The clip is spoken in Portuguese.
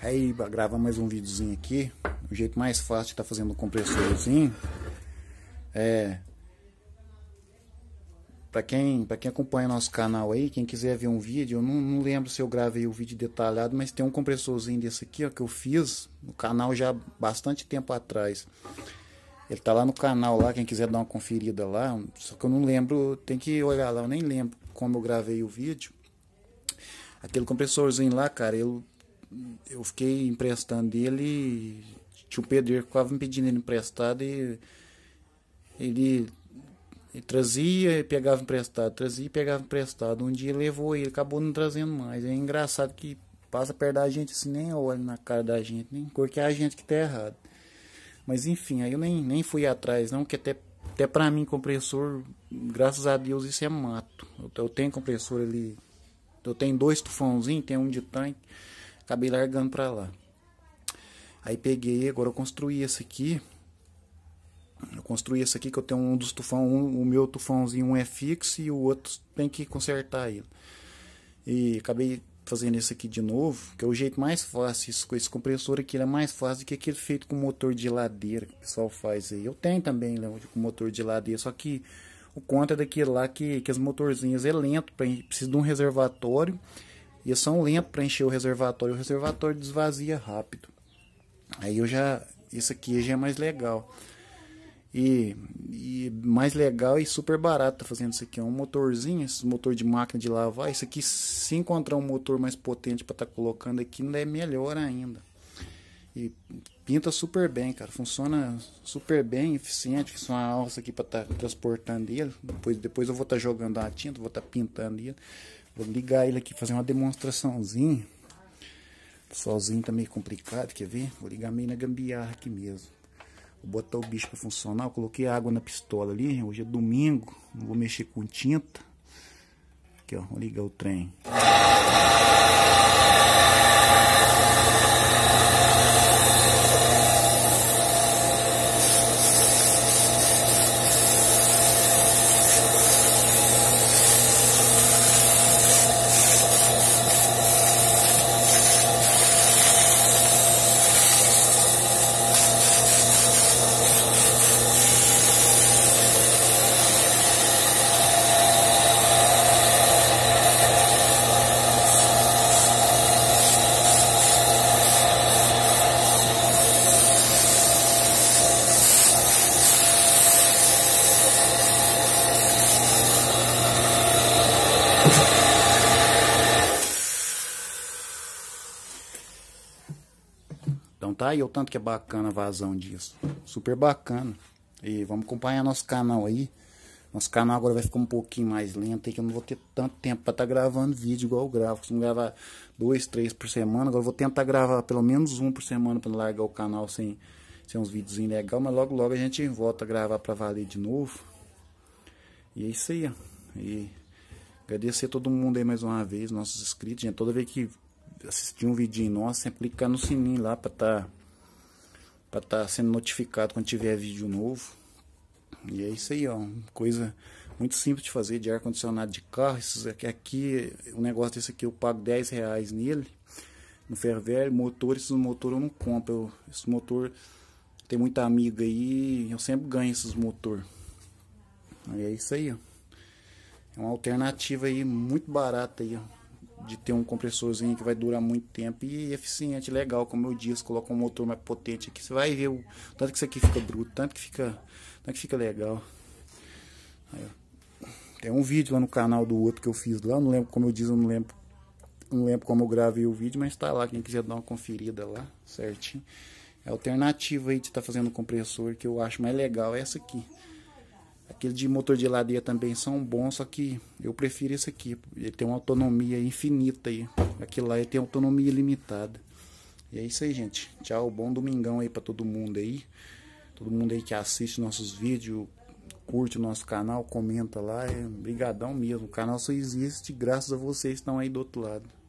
Aí gravar mais um videozinho aqui. O jeito mais fácil de estar tá fazendo o compressorzinho é para quem para quem acompanha nosso canal aí, quem quiser ver um vídeo, eu não, não lembro se eu gravei o vídeo detalhado, mas tem um compressorzinho desse aqui, ó, que eu fiz no canal já bastante tempo atrás. Ele tá lá no canal lá, quem quiser dar uma conferida lá, só que eu não lembro, tem que olhar lá, eu nem lembro como eu gravei o vídeo. Aquele compressorzinho lá, cara, eu eu fiquei emprestando dele. Tio Pedro ficava me pedindo ele emprestado e ele, ele trazia e pegava emprestado, trazia e pegava emprestado. Um dia levou ele, acabou não trazendo mais. É engraçado que passa perto da gente assim, nem olha na cara da gente, nem porque é a gente que tá errado. Mas enfim, aí eu nem, nem fui atrás, não, que até, até para mim compressor, graças a Deus, isso é mato. Eu, eu tenho compressor ali, eu tenho dois tufãozinhos, tem um de tanque. Acabei largando para lá. Aí peguei, agora eu construí esse aqui. Eu construí esse aqui que eu tenho um dos tufão, um, o meu tufãozinho um é fixo e o outro tem que consertar ele. E acabei fazendo esse aqui de novo, que é o jeito mais fácil. com esse compressor aqui é mais fácil do que aquele feito com motor de ladeira que o pessoal faz aí. Eu tenho também né, com motor de ladeira, só que o conta é daquele lá que, que as motorzinhas é lento, pra, precisa de um reservatório e um lento para encher o reservatório. O reservatório desvazia rápido. Aí eu já. Isso aqui já é mais legal. E, e mais legal e super barato tá fazendo isso aqui. É um motorzinho, esse motor de máquina de lavar. Isso aqui, se encontrar um motor mais potente para estar tá colocando aqui, ainda é melhor ainda. E pinta super bem, cara. Funciona super bem, eficiente. Fiz uma alça aqui para estar tá transportando ele. Depois, depois eu vou estar tá jogando a tinta, vou estar tá pintando ele. Vou ligar ele aqui, fazer uma demonstraçãozinha. Sozinho tá meio complicado, quer ver? Vou ligar meio na gambiarra aqui mesmo. Vou botar o bicho pra funcionar. Eu coloquei água na pistola ali. Hoje é domingo, não vou mexer com tinta. Aqui, ó. Vou ligar o trem. Então tá aí o tanto que é bacana a vazão disso. Super bacana. E vamos acompanhar nosso canal aí. Nosso canal agora vai ficar um pouquinho mais lento aí, que eu não vou ter tanto tempo para estar tá gravando vídeo igual eu gravo. Costumo gravar dois, três por semana. Agora eu vou tentar gravar pelo menos um por semana para largar o canal sem, sem uns vídeos legais. Mas logo, logo a gente volta a gravar para valer de novo. E é isso aí, ó. E agradecer a todo mundo aí mais uma vez, nossos inscritos. Gente, toda vez que assistir um vídeo nosso, sempre clicar no sininho lá para tá para tá sendo notificado quando tiver vídeo novo. E é isso aí, ó, coisa muito simples de fazer de ar condicionado de carro. Isso aqui, aqui o negócio desse aqui eu pago 10 reais nele no ferro velho. Motor, esses motor eu não compro. Eu, esse motor tem muita amiga aí, eu sempre ganho esses motor. E é isso aí, ó. É uma alternativa aí muito barata aí, ó de ter um compressorzinho que vai durar muito tempo e eficiente, legal, como eu disse, coloca um motor mais potente aqui, você vai ver o tanto que isso aqui fica bruto, tanto que fica, tanto que fica legal. Aí, tem um vídeo lá no canal do outro que eu fiz lá, não lembro como eu disse, eu não lembro, não lembro como eu gravei o vídeo, mas tá lá, quem quiser dar uma conferida lá, certinho. A é alternativa aí de estar tá fazendo compressor que eu acho mais legal é essa aqui. Aquele de motor de ladeira também são bons, só que eu prefiro esse aqui. Ele tem uma autonomia infinita aí. Aquele lá ele tem autonomia ilimitada. E é isso aí, gente. Tchau, bom domingão aí para todo mundo aí. Todo mundo aí que assiste nossos vídeos, curte o nosso canal, comenta lá. É brigadão mesmo. O canal só existe graças a vocês que estão aí do outro lado.